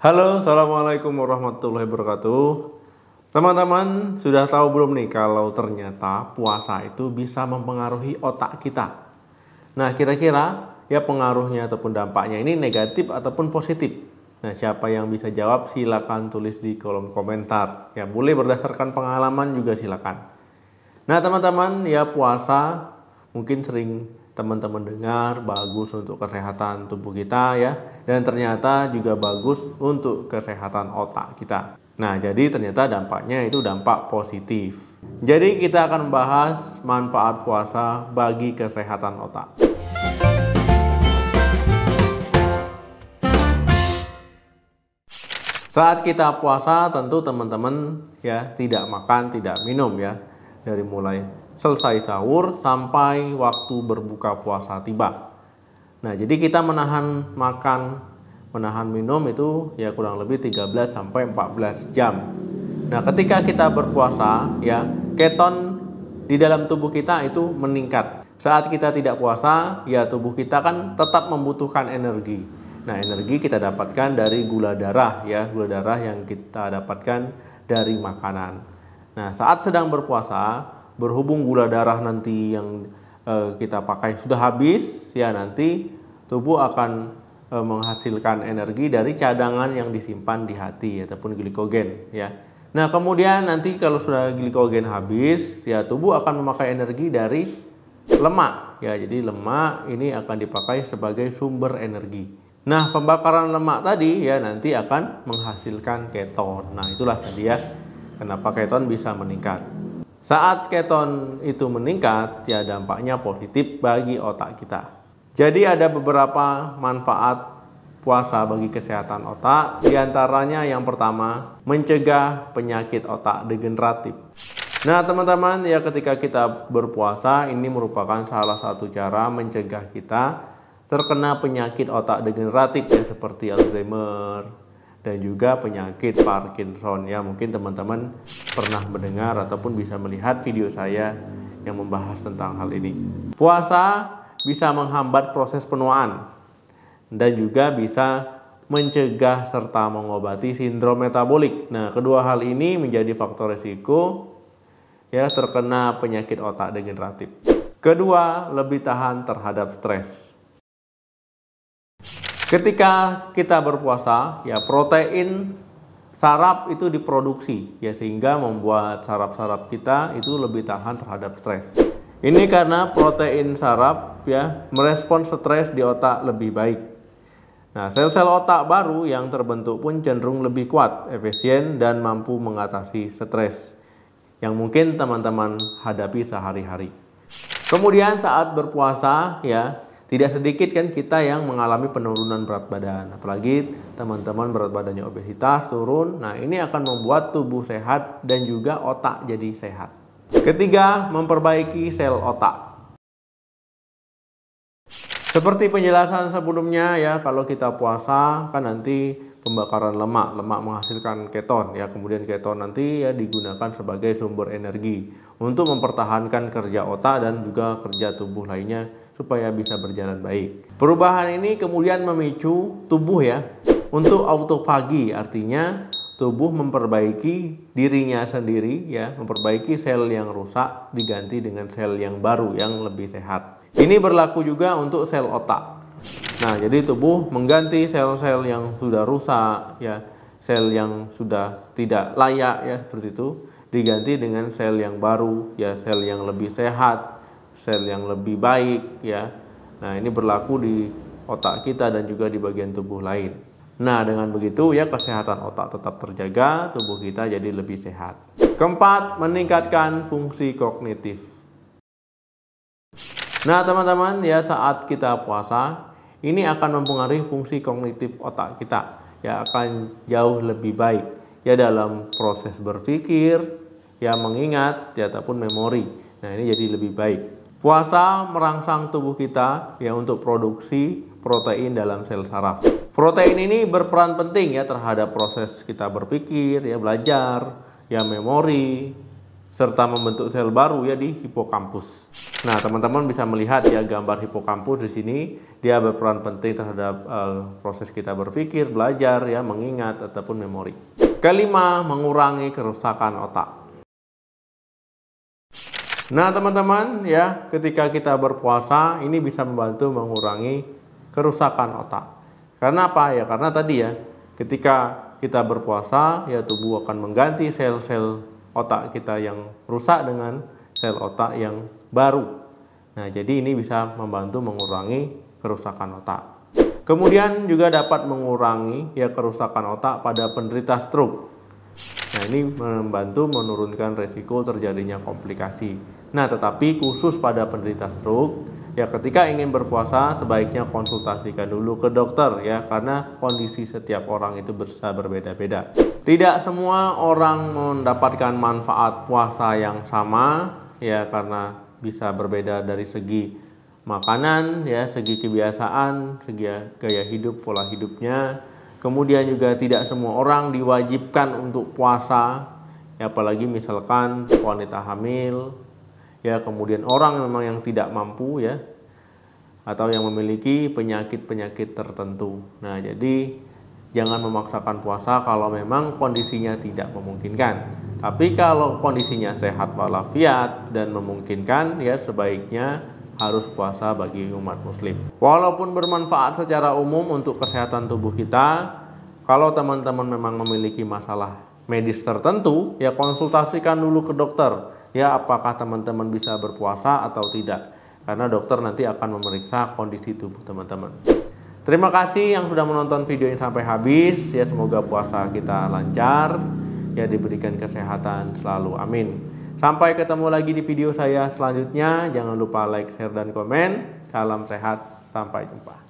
Halo, assalamualaikum warahmatullahi wabarakatuh. Teman-teman, sudah tahu belum nih kalau ternyata puasa itu bisa mempengaruhi otak kita? Nah, kira-kira ya pengaruhnya ataupun dampaknya ini negatif ataupun positif. Nah, siapa yang bisa jawab silakan tulis di kolom komentar. Ya, boleh berdasarkan pengalaman juga silakan. Nah, teman-teman, ya puasa mungkin sering teman-teman dengar bagus untuk kesehatan tubuh kita ya dan ternyata juga bagus untuk kesehatan otak kita. Nah, jadi ternyata dampaknya itu dampak positif. Jadi kita akan membahas manfaat puasa bagi kesehatan otak. Saat kita puasa tentu teman-teman ya tidak makan, tidak minum ya dari mulai selesai sahur sampai waktu berbuka puasa tiba. Nah, jadi kita menahan makan, menahan minum itu ya kurang lebih 13 sampai 14 jam. Nah, ketika kita berpuasa ya, keton di dalam tubuh kita itu meningkat. Saat kita tidak puasa, ya tubuh kita kan tetap membutuhkan energi. Nah, energi kita dapatkan dari gula darah ya, gula darah yang kita dapatkan dari makanan. Nah, saat sedang berpuasa, berhubung gula darah nanti yang uh, kita pakai sudah habis ya nanti tubuh akan uh, menghasilkan energi dari cadangan yang disimpan di hati ataupun glikogen ya. Nah, kemudian nanti kalau sudah glikogen habis, ya tubuh akan memakai energi dari lemak. Ya, jadi lemak ini akan dipakai sebagai sumber energi. Nah, pembakaran lemak tadi ya nanti akan menghasilkan keton. Nah, itulah tadi ya kenapa keton bisa meningkat. Saat keton itu meningkat, ya dampaknya positif bagi otak kita. Jadi ada beberapa manfaat puasa bagi kesehatan otak. Di antaranya yang pertama, mencegah penyakit otak degeneratif. Nah, teman-teman, ya ketika kita berpuasa ini merupakan salah satu cara mencegah kita terkena penyakit otak degeneratif ya seperti Alzheimer, dan juga penyakit Parkinson ya mungkin teman-teman pernah mendengar ataupun bisa melihat video saya yang membahas tentang hal ini puasa bisa menghambat proses penuaan dan juga bisa mencegah serta mengobati sindrom metabolik. Nah, kedua hal ini menjadi faktor risiko ya terkena penyakit otak degeneratif. Kedua, lebih tahan terhadap stres. Ketika kita berpuasa, ya protein sarap itu diproduksi ya sehingga membuat sarap-sarap kita itu lebih tahan terhadap stres. Ini karena protein sarap, ya merespon stres di otak lebih baik. Nah, sel-sel otak baru yang terbentuk pun cenderung lebih kuat, efisien dan mampu mengatasi stres yang mungkin teman-teman hadapi sehari-hari. Kemudian saat berpuasa ya, tidak sedikit kan kita yang mengalami penurunan berat badan, apalagi teman-teman berat badannya obesitas turun. Nah, ini akan membuat tubuh sehat dan juga otak jadi sehat. Ketiga, memperbaiki sel otak. Seperti penjelasan sebelumnya ya, kalau kita puasa kan nanti pembakaran lemak, lemak menghasilkan keton ya, kemudian keton nanti ya digunakan sebagai sumber energi untuk mempertahankan kerja otak dan juga kerja tubuh lainnya supaya bisa berjalan baik. Perubahan ini kemudian memicu tubuh ya untuk autofagi artinya tubuh memperbaiki dirinya sendiri ya, memperbaiki sel yang rusak diganti dengan sel yang baru yang lebih sehat. Ini berlaku juga untuk sel otak. Nah, jadi tubuh mengganti sel-sel yang sudah rusak ya, sel yang sudah tidak layak ya seperti itu diganti dengan sel yang baru ya, sel yang lebih sehat sel yang lebih baik ya. Nah, ini berlaku di otak kita dan juga di bagian tubuh lain. Nah, dengan begitu ya kesehatan otak tetap terjaga, tubuh kita jadi lebih sehat. Keempat, meningkatkan fungsi kognitif. Nah, teman-teman, ya saat kita puasa, ini akan mempengaruhi fungsi kognitif otak kita. Ya akan jauh lebih baik ya dalam proses berpikir, ya mengingat, ya ataupun memori. Nah, ini jadi lebih baik. Puasa merangsang tubuh kita ya untuk produksi protein dalam sel saraf. Protein ini berperan penting ya terhadap proses kita berpikir, ya belajar, ya memori, serta membentuk sel baru ya di hipokampus. Nah, teman-teman bisa melihat ya gambar hipokampus di sini dia berperan penting terhadap uh, proses kita berpikir, belajar, ya mengingat ataupun memori. Kelima, mengurangi kerusakan otak. Nah, teman-teman, ya, ketika kita berpuasa, ini bisa membantu mengurangi kerusakan otak. Karena apa ya? Karena tadi ya, ketika kita berpuasa, ya tubuh akan mengganti sel-sel otak kita yang rusak dengan sel otak yang baru. Nah, jadi ini bisa membantu mengurangi kerusakan otak. Kemudian juga dapat mengurangi ya kerusakan otak pada penderita stroke. Nah, ini membantu menurunkan resiko terjadinya komplikasi. Nah, tetapi khusus pada penderita stroke, ya ketika ingin berpuasa sebaiknya konsultasikan dulu ke dokter ya karena kondisi setiap orang itu bisa berbeda-beda. Tidak semua orang mendapatkan manfaat puasa yang sama ya karena bisa berbeda dari segi makanan ya, segi kebiasaan, segi gaya hidup, pola hidupnya Kemudian juga tidak semua orang diwajibkan untuk puasa, ya, apalagi misalkan wanita hamil, ya kemudian orang yang memang yang tidak mampu ya, atau yang memiliki penyakit-penyakit tertentu. Nah jadi jangan memaksakan puasa kalau memang kondisinya tidak memungkinkan. Tapi kalau kondisinya sehat walafiat dan memungkinkan ya sebaiknya harus puasa bagi umat muslim. Walaupun bermanfaat secara umum untuk kesehatan tubuh kita, kalau teman-teman memang memiliki masalah medis tertentu, ya konsultasikan dulu ke dokter, ya apakah teman-teman bisa berpuasa atau tidak. Karena dokter nanti akan memeriksa kondisi tubuh teman-teman. Terima kasih yang sudah menonton video ini sampai habis. Ya semoga puasa kita lancar, ya diberikan kesehatan selalu. Amin. Sampai ketemu lagi di video saya selanjutnya. Jangan lupa like, share, dan komen. Salam sehat. Sampai jumpa.